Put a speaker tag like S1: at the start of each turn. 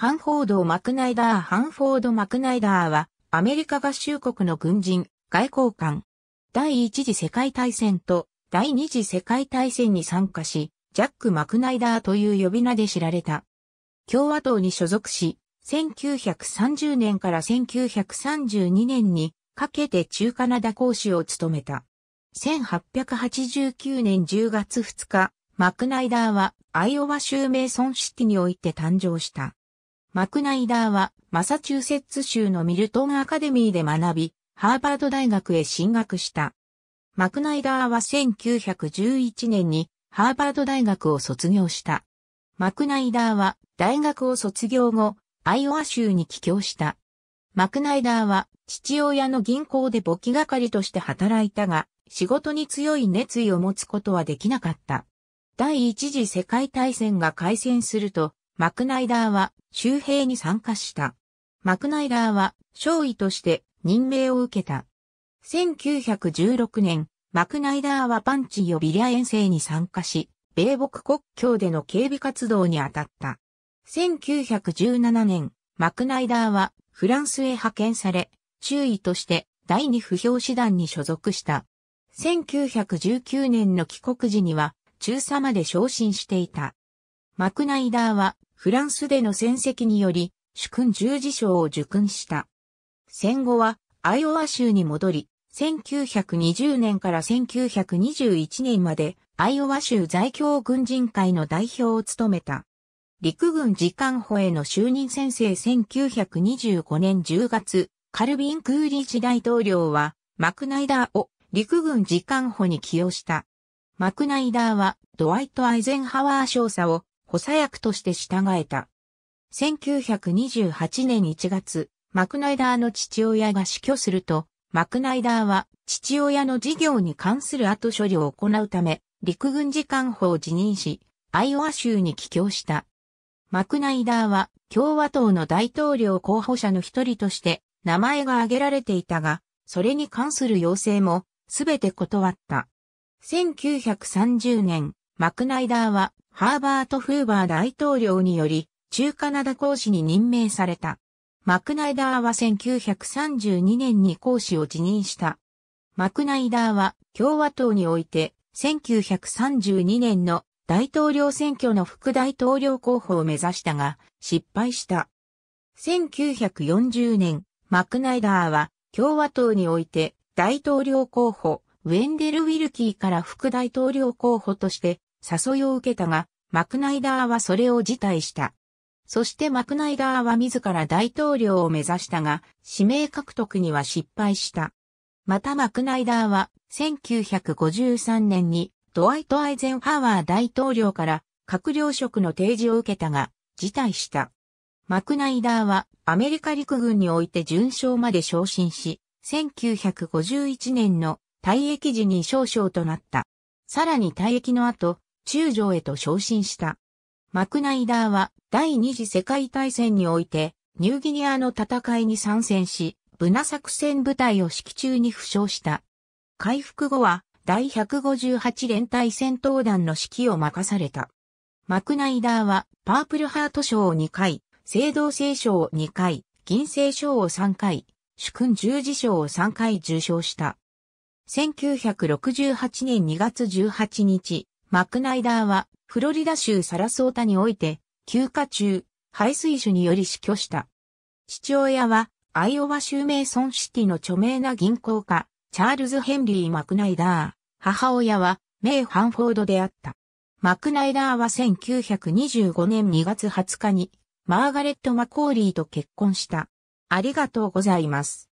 S1: ハンフォード・マクナイダー・ハンフォード・マクナイダーは、アメリカ合衆国の軍人、外交官。第一次世界大戦と第二次世界大戦に参加し、ジャック・マクナイダーという呼び名で知られた。共和党に所属し、1930年から1932年にかけて中カナダ講師を務めた。1889年10月2日、マクナイダーはアイオワ州メイソンシティにおいて誕生した。マクナイダーはマサチューセッツ州のミルトンアカデミーで学び、ハーバード大学へ進学した。マクナイダーは1911年にハーバード大学を卒業した。マクナイダーは大学を卒業後、アイオワ州に帰郷した。マクナイダーは父親の銀行で簿記係として働いたが、仕事に強い熱意を持つことはできなかった。第一次世界大戦が開戦すると、マクナイダーは周平に参加した。マクナイダーは少尉として任命を受けた。1916年、マクナイダーはパンチ予備リア遠征に参加し、米北国境での警備活動に当たった。1917年、マクナイダーはフランスへ派遣され、中尉として第二不評師団に所属した。1919年の帰国時には中佐まで昇進していた。マクナイダーはフランスでの戦績により、主君十字章を受勲した。戦後は、アイオワ州に戻り、1920年から1921年まで、アイオワ州在京軍人会の代表を務めた。陸軍次官補への就任先生1925年10月、カルビン・クーリッチ大統領は、マクナイダーを陸軍次官補に起用した。マクナイダーは、ドワイト・アイゼンハワー少佐を補佐役として従えた。1928年1月、マクナイダーの父親が死去すると、マクナイダーは父親の事業に関する後処理を行うため、陸軍次官法を辞任し、アイオワ州に帰郷した。マクナイダーは共和党の大統領候補者の一人として名前が挙げられていたが、それに関する要請もすべて断った。1930年、マクナイダーはハーバート・フーバー大統領により、中カナダ講師に任命された。マクナイダーは1932年に講師を辞任した。マクナイダーは共和党において1932年の大統領選挙の副大統領候補を目指したが失敗した。1940年、マクナイダーは共和党において大統領候補ウェンデル・ウィルキーから副大統領候補として誘いを受けたがマクナイダーはそれを辞退した。そしてマクナイダーは自ら大統領を目指したが、指名獲得には失敗した。またマクナイダーは、1953年に、ドワイト・アイゼンハワー大統領から閣僚職の提示を受けたが、辞退した。マクナイダーはアメリカ陸軍において準将まで昇進し、1951年の退役時に少将となった。さらに退役の後、中将へと昇進した。マクナイダーは第二次世界大戦においてニューギニアの戦いに参戦し、ブナ作戦部隊を指揮中に負傷した。回復後は第158連隊戦闘団の指揮を任された。マクナイダーはパープルハート賞を2回、聖堂聖賞を2回、銀星賞を3回、主君十字賞を3回受賞した。1968年2月18日、マクナイダーは、フロリダ州サラソータにおいて、休暇中、排水種により死去した。父親は、アイオワ州メイソンシティの著名な銀行家、チャールズ・ヘンリー・マクナイダー。母親は、メイ・ハンフォードであった。マクナイダーは1925年2月20日に、マーガレット・マコーリーと結婚した。ありがとうございます。